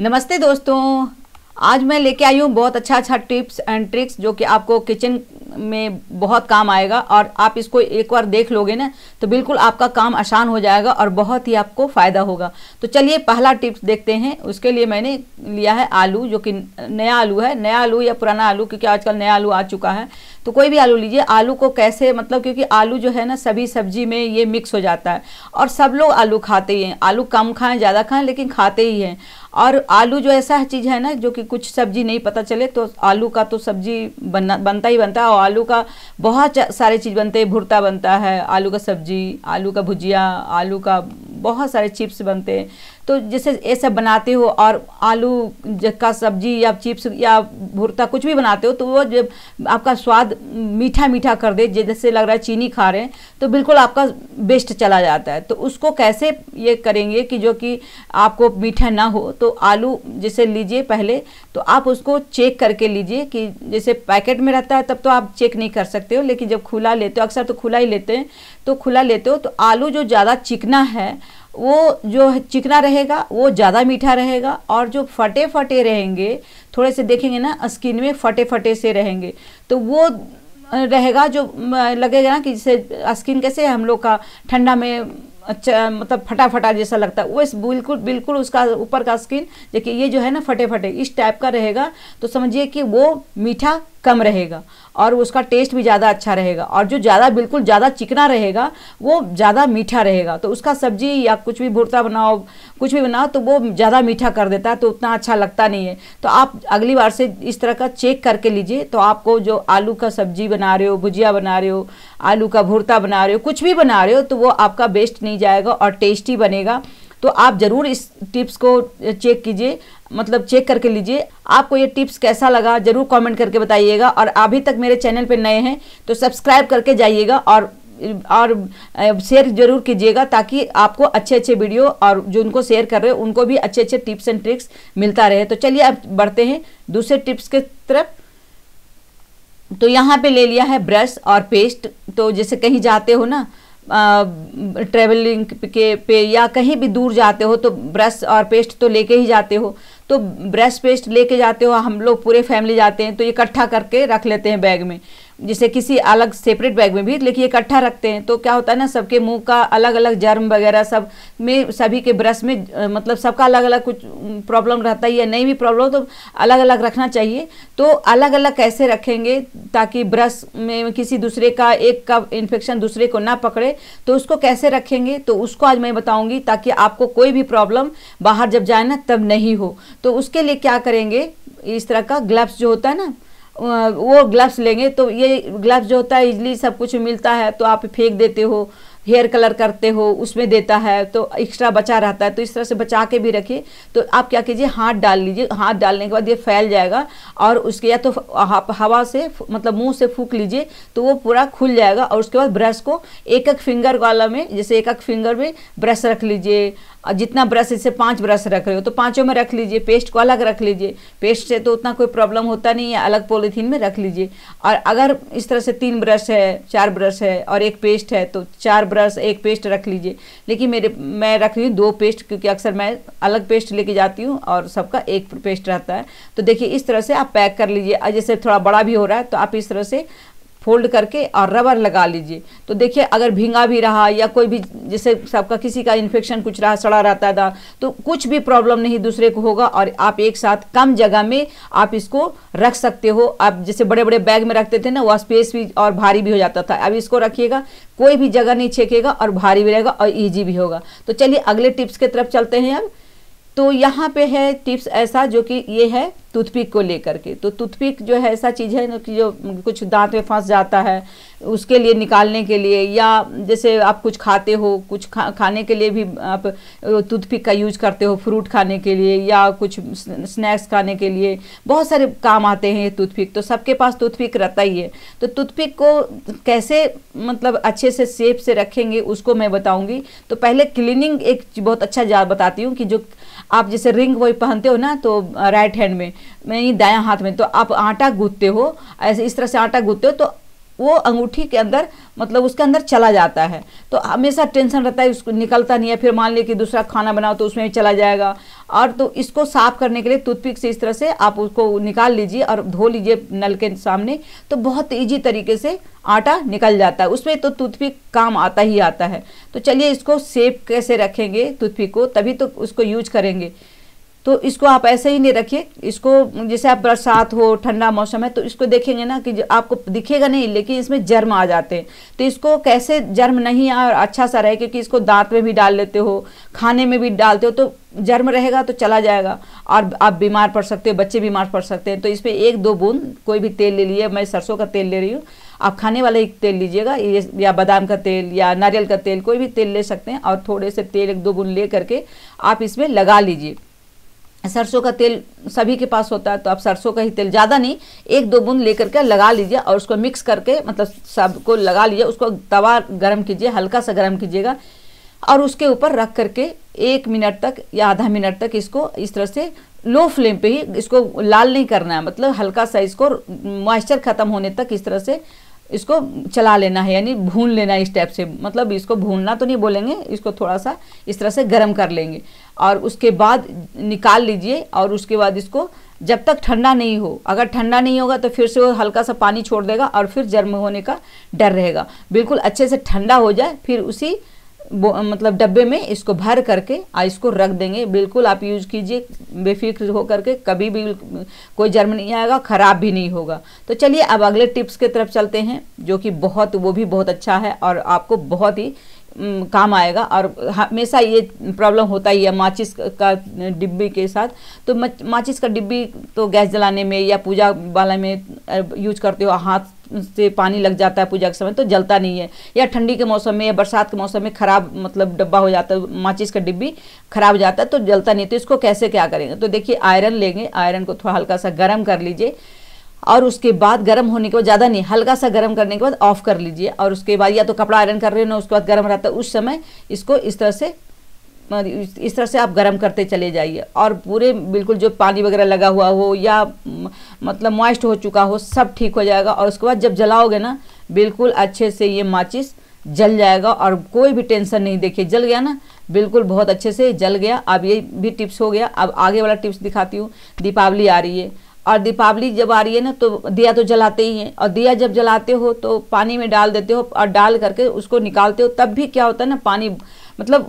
नमस्ते दोस्तों आज मैं लेके आई हूँ बहुत अच्छा अच्छा टिप्स एंड ट्रिक्स जो कि आपको किचन में बहुत काम आएगा और आप इसको एक बार देख लोगे ना तो बिल्कुल आपका काम आसान हो जाएगा और बहुत ही आपको फ़ायदा होगा तो चलिए पहला टिप्स देखते हैं उसके लिए मैंने लिया है आलू जो कि नया आलू है नया आलू या पुराना आलू क्योंकि आजकल नया आलू आ चुका है तो कोई भी आलू लीजिए आलू को कैसे मतलब क्योंकि आलू जो है ना सभी सब्जी में ये मिक्स हो जाता है और सब लोग आलू खाते ही हैं आलू कम खाएँ ज़्यादा खाएँ लेकिन खाते ही हैं और आलू जो ऐसा चीज़ है ना जो कि कुछ सब्जी नहीं पता चले तो आलू का तो सब्जी बनना बनता ही बनता है और आलू का बहुत सारे चीज़ बनते हैं भुरता बनता है आलू का सब्जी आलू का भुजिया आलू का बहुत सारे चिप्स बनते हैं तो जैसे ये सब बनाते हो और आलू का सब्जी या चिप्स या भुरता कुछ भी बनाते हो तो वो जब आपका स्वाद मीठा मीठा कर दे जैसे लग रहा है चीनी खा रहे हैं तो बिल्कुल आपका बेस्ट चला जाता है तो उसको कैसे ये करेंगे कि जो कि आपको मीठा ना हो तो आलू जैसे लीजिए पहले तो आप उसको चेक करके लीजिए कि जैसे पैकेट में रहता है तब तो आप चेक नहीं कर सकते हो लेकिन जब खुला लेते हो अक्सर तो खुला ही लेते हैं तो खुला लेते हो तो आलू जो ज़्यादा चिकना है वो जो चिकना रहेगा वो ज़्यादा मीठा रहेगा और जो फटे फटे रहेंगे थोड़े से देखेंगे ना स्किन में फटे फटे से रहेंगे तो वो रहेगा जो लगेगा ना कि जैसे स्किन कैसे हम लोग का ठंडा में अच्छा मतलब फटा फटा जैसा लगता है वैसे बिल्कुल बिल्कुल उसका ऊपर का स्किन देखिए ये जो है ना फटे फटे इस टाइप का रहेगा तो समझिए कि वो मीठा कम रहेगा और उसका टेस्ट भी ज़्यादा अच्छा रहेगा और जो ज़्यादा बिल्कुल ज़्यादा चिकना रहेगा वो ज़्यादा मीठा रहेगा तो उसका सब्जी या कुछ भी भुरता बनाओ कुछ भी बनाओ तो वो ज़्यादा मीठा कर देता है तो उतना अच्छा लगता नहीं है तो आप अगली बार से इस तरह का चेक करके लीजिए तो आपको जो आलू का सब्जी बना रहे हो भुजिया बना रहे हो आलू का भुरता बना रहे हो कुछ भी बना रहे हो तो वो आपका बेस्ट नहीं जाएगा और टेस्टी बनेगा तो आप ज़रूर इस टिप्स को चेक कीजिए मतलब चेक करके लीजिए आपको ये टिप्स कैसा लगा ज़रूर कमेंट करके बताइएगा और अभी तक मेरे चैनल पे नए हैं तो सब्सक्राइब करके जाइएगा और और शेयर जरूर कीजिएगा ताकि आपको अच्छे अच्छे वीडियो और जो उनको शेयर कर रहे हो उनको भी अच्छे अच्छे टिप्स एंड ट्रिक्स मिलता रहे तो चलिए अब बढ़ते हैं दूसरे टिप्स के तरफ तो यहाँ पे ले लिया है ब्रश और पेस्ट तो जैसे कहीं जाते हो ना ट्रेवलिंग के पे या कहीं भी दूर जाते हो तो ब्रश और पेस्ट तो लेके ही जाते हो तो ब्रश पेस्ट लेके जाते हो हम लोग पूरे फैमिली जाते हैं तो इकट्ठा करके रख लेते हैं बैग में जिसे किसी अलग सेपरेट बैग में भी लेकिन इकट्ठा रखते हैं तो क्या होता है ना सबके मुंह का अलग अलग जर्म वगैरह सब में सभी के ब्रश में मतलब सबका अलग अलग कुछ प्रॉब्लम रहता है या नहीं भी प्रॉब्लम तो अलग अलग रखना चाहिए तो अलग अलग कैसे रखेंगे ताकि ब्रश में किसी दूसरे का एक का इन्फेक्शन दूसरे को ना पकड़े तो उसको कैसे रखेंगे तो उसको आज मैं बताऊँगी ताकि आपको कोई भी प्रॉब्लम बाहर जब जाए ना तब नहीं हो तो उसके लिए क्या करेंगे इस तरह का ग्लव्स जो होता है ना वो ग्लव्स लेंगे तो ये ग्लव्स जो होता है इजली सब कुछ मिलता है तो आप फेंक देते हो हेयर कलर करते हो उसमें देता है तो एक्स्ट्रा बचा रहता है तो इस तरह से बचा के भी रखिए तो आप क्या कीजिए हाथ डाल लीजिए हाथ डालने के बाद ये फैल जाएगा और उसके या तो हवा से मतलब मुंह से फूक लीजिए तो वो पूरा खुल जाएगा और उसके बाद ब्रश को एक एक फिंगर वाला में जैसे एक एक फिंगर में ब्रश रख लीजिए और जितना ब्रश इसे पांच ब्रश रख रहे हो तो पांचों में रख लीजिए पेस्ट को अलग रख लीजिए पेस्ट से तो उतना कोई प्रॉब्लम होता नहीं है अलग पॉलीथीन में रख लीजिए और अगर इस तरह से तीन ब्रश है चार ब्रश है और एक पेस्ट है तो चार ब्रश एक पेस्ट रख लीजिए लेकिन मेरे मैं रख रही हूँ दो पेस्ट क्योंकि अक्सर मैं अलग पेस्ट लेके जाती हूँ और सबका एक पेस्ट रहता है तो देखिए इस तरह से आप पैक कर लीजिए जैसे थोड़ा बड़ा भी हो रहा है तो आप इस तरह से फोल्ड करके और रबर लगा लीजिए तो देखिए अगर भींगा भी रहा या कोई भी जैसे सबका किसी का इन्फेक्शन कुछ रहा सड़ा रहता था तो कुछ भी प्रॉब्लम नहीं दूसरे को होगा और आप एक साथ कम जगह में आप इसको रख सकते हो आप जैसे बड़े बड़े बैग में रखते थे ना वह स्पेस भी और भारी भी हो जाता था अब इसको रखिएगा कोई भी जगह नहीं छेकेगा और भारी भी रहेगा और ईजी भी होगा तो चलिए अगले टिप्स की तरफ चलते हैं अब तो यहाँ पे है टिप्स ऐसा जो कि ये है टूथपिक को लेकर के तो टूथपिक जो है ऐसा चीज़ है कि जो कुछ दांत में फंस जाता है उसके लिए निकालने के लिए या जैसे आप कुछ खाते हो कुछ खा खाने के लिए भी आप टूथपिक का यूज करते हो फ्रूट खाने के लिए या कुछ स्नैक्स खाने के लिए बहुत सारे काम आते हैं ये टूथपिक तो सबके पास टूथपिक रहता ही है तो टूथपिक को कैसे मतलब अच्छे से सेफ से रखेंगे उसको मैं बताऊँगी तो पहले क्लीनिंग एक बहुत अच्छा बताती हूँ कि जो आप जैसे रिंग वही पहनते हो ना तो राइट हैंड में मेरी दाया हाथ में तो आप आटा गूंथते हो ऐसे इस तरह से आटा गूंथते हो तो वो अंगूठी के अंदर मतलब उसके अंदर चला जाता है तो हमेशा टेंशन रहता है उसको निकलता नहीं है फिर मान लीजिए कि दूसरा खाना बनाओ तो उसमें भी चला जाएगा और तो इसको साफ करने के लिए टूथपिक से इस तरह से आप उसको निकाल लीजिए और धो लीजिए नल के सामने तो बहुत ईजी तरीके से आटा निकल जाता है उसमें तो टूथपिक काम आता ही आता है तो चलिए इसको सेफ कैसे रखेंगे टूथपिक को तभी तो उसको यूज करेंगे तो इसको आप ऐसे ही नहीं रखिए इसको जैसे आप बरसात हो ठंडा मौसम है तो इसको देखेंगे ना कि आपको दिखेगा नहीं लेकिन इसमें जर्म आ जाते हैं तो इसको कैसे जर्म नहीं आए और अच्छा सा रहे क्योंकि इसको दांत में भी डाल लेते हो खाने में भी डालते हो तो जर्म रहेगा तो चला जाएगा और आप बीमार पड़ सकते हो बच्चे बीमार पड़ सकते हैं तो इस पर एक दो बूंद कोई भी तेल ले लिए मैं सरसों का तेल ले रही हूँ आप खाने वाला एक तेल लीजिएगा या बादाम का तेल या नारियल का तेल कोई भी तेल ले सकते हैं और थोड़े से तेल एक दो बूंद ले करके आप इसमें लगा लीजिए सरसों का तेल सभी के पास होता है तो आप सरसों का ही तेल ज़्यादा नहीं एक दो बूंद लेकर के लगा लीजिए और उसको मिक्स करके मतलब सबको लगा लीजिए उसको तवा गर्म कीजिए हल्का सा गर्म कीजिएगा और उसके ऊपर रख करके एक मिनट तक या आधा मिनट तक इसको इस तरह से लो फ्लेम पे ही इसको लाल नहीं करना है मतलब हल्का सा इसको मॉइस्चर ख़त्म होने तक इस तरह से इसको चला लेना है यानी भून लेना है इस टाइप से मतलब इसको भूनना तो नहीं बोलेंगे इसको थोड़ा सा इस तरह से गर्म कर लेंगे और उसके बाद निकाल लीजिए और उसके बाद इसको जब तक ठंडा नहीं हो अगर ठंडा नहीं होगा तो फिर से वो हल्का सा पानी छोड़ देगा और फिर जर्म होने का डर रहेगा बिल्कुल अच्छे से ठंडा हो जाए फिर उसी मतलब डब्बे में इसको भर करके इसको रख देंगे बिल्कुल आप यूज कीजिए बेफिक्र हो करके कभी भी कोई जर्म नहीं आएगा ख़राब भी नहीं होगा तो चलिए अब अगले टिप्स के तरफ चलते हैं जो कि बहुत वो भी बहुत अच्छा है और आपको बहुत ही काम आएगा और हमेशा ये प्रॉब्लम होता ही है माचिस का डिब्बी के साथ तो माचिस का डिब्बी तो गैस जलाने में या पूजा वाला में यूज करते हो हाथ से पानी लग जाता है पूजा के समय तो जलता नहीं है या ठंडी के मौसम में या बरसात के मौसम में खराब मतलब डब्बा हो जाता है माचिस का डिब्बी खराब हो जाता है तो जलता नहीं तो इसको कैसे क्या करेंगे तो देखिए आयरन लेंगे आयरन को थोड़ा हल्का सा गर्म कर लीजिए और उसके बाद गर्म होने के बाद ज़्यादा नहीं हल्का सा गर्म करने के बाद ऑफ कर लीजिए और उसके बाद या तो कपड़ा आयरन कर रहे हो ना उसके बाद गर्म रहता है उस समय इसको इस तरह से मतलब इस तरह से आप गर्म करते चले जाइए और पूरे बिल्कुल जो पानी वगैरह लगा हुआ हो या मतलब मॉइस्ट हो चुका हो सब ठीक हो जाएगा और उसके बाद जब जलाओगे ना बिल्कुल अच्छे से ये माचिस जल जाएगा और कोई भी टेंशन नहीं देखिए जल गया ना बिल्कुल बहुत अच्छे से जल गया अब ये भी टिप्स हो गया अब आगे वाला टिप्स दिखाती हूँ दीपावली आ रही है और दीपावली जब आ रही है ना तो दिया तो जलाते ही हैं और दिया जब जलाते हो तो पानी में डाल देते हो और डाल करके उसको निकालते हो तब भी क्या होता है ना पानी मतलब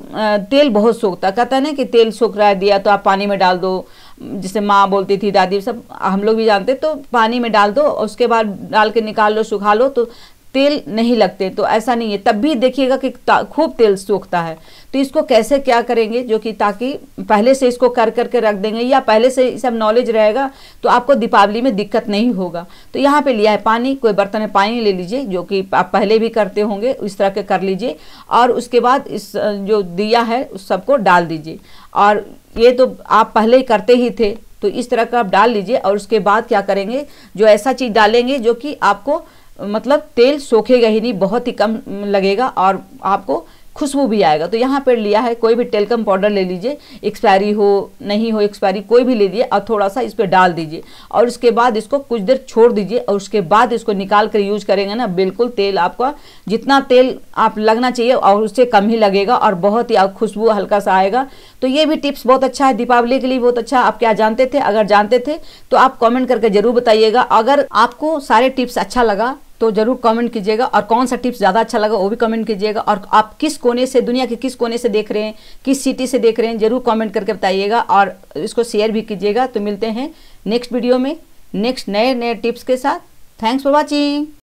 तेल बहुत सोखता कहता है ना कि तेल सोख रहा है दिया तो आप पानी में डाल दो जैसे माँ बोलती थी दादी सब हम लोग भी जानते तो पानी में डाल दो उसके बाद डाल के निकाल लो सुखा लो तो तेल नहीं लगते तो ऐसा नहीं है तब भी देखिएगा कि खूब तेल सूखता है तो इसको कैसे क्या करेंगे जो कि ताकि पहले से इसको कर करके रख देंगे या पहले से सब नॉलेज रहेगा तो आपको दीपावली में दिक्कत नहीं होगा तो यहाँ पे लिया है पानी कोई बर्तन में पानी ले लीजिए जो कि आप पहले भी करते होंगे इस तरह के कर लीजिए और उसके बाद इस जो दिया है उस सबको डाल दीजिए और ये तो आप पहले ही करते ही थे तो इस तरह का आप डाल लीजिए और उसके बाद क्या करेंगे जो ऐसा चीज़ डालेंगे जो कि आपको मतलब तेल सोखेगा ही नहीं बहुत ही कम लगेगा और आपको खुशबू भी आएगा तो यहाँ पर लिया है कोई भी टेलकम पाउडर ले लीजिए एक्सपायरी हो नहीं हो एक्सपायरी कोई भी ले लीजिए और थोड़ा सा इस पर डाल दीजिए और उसके बाद इसको कुछ देर छोड़ दीजिए और उसके बाद इसको निकाल कर यूज करेंगे ना बिल्कुल तेल आपका जितना तेल आप लगना चाहिए और उससे कम ही लगेगा और बहुत ही खुशबू हल्का सा आएगा तो ये भी टिप्स बहुत अच्छा है दीपावली के लिए बहुत अच्छा आप क्या जानते थे अगर जानते थे तो आप कॉमेंट करके जरूर बताइएगा अगर आपको सारे टिप्स अच्छा लगा तो ज़रूर कमेंट कीजिएगा और कौन सा टिप्स ज़्यादा अच्छा लगा वो भी कमेंट कीजिएगा और आप किस कोने से दुनिया के किस कोने से देख रहे हैं किस सिटी से देख रहे हैं ज़रूर कमेंट करके बताइएगा और इसको शेयर भी कीजिएगा तो मिलते हैं नेक्स्ट वीडियो में नेक्स्ट नए नए टिप्स के साथ थैंक्स फॉर वॉचिंग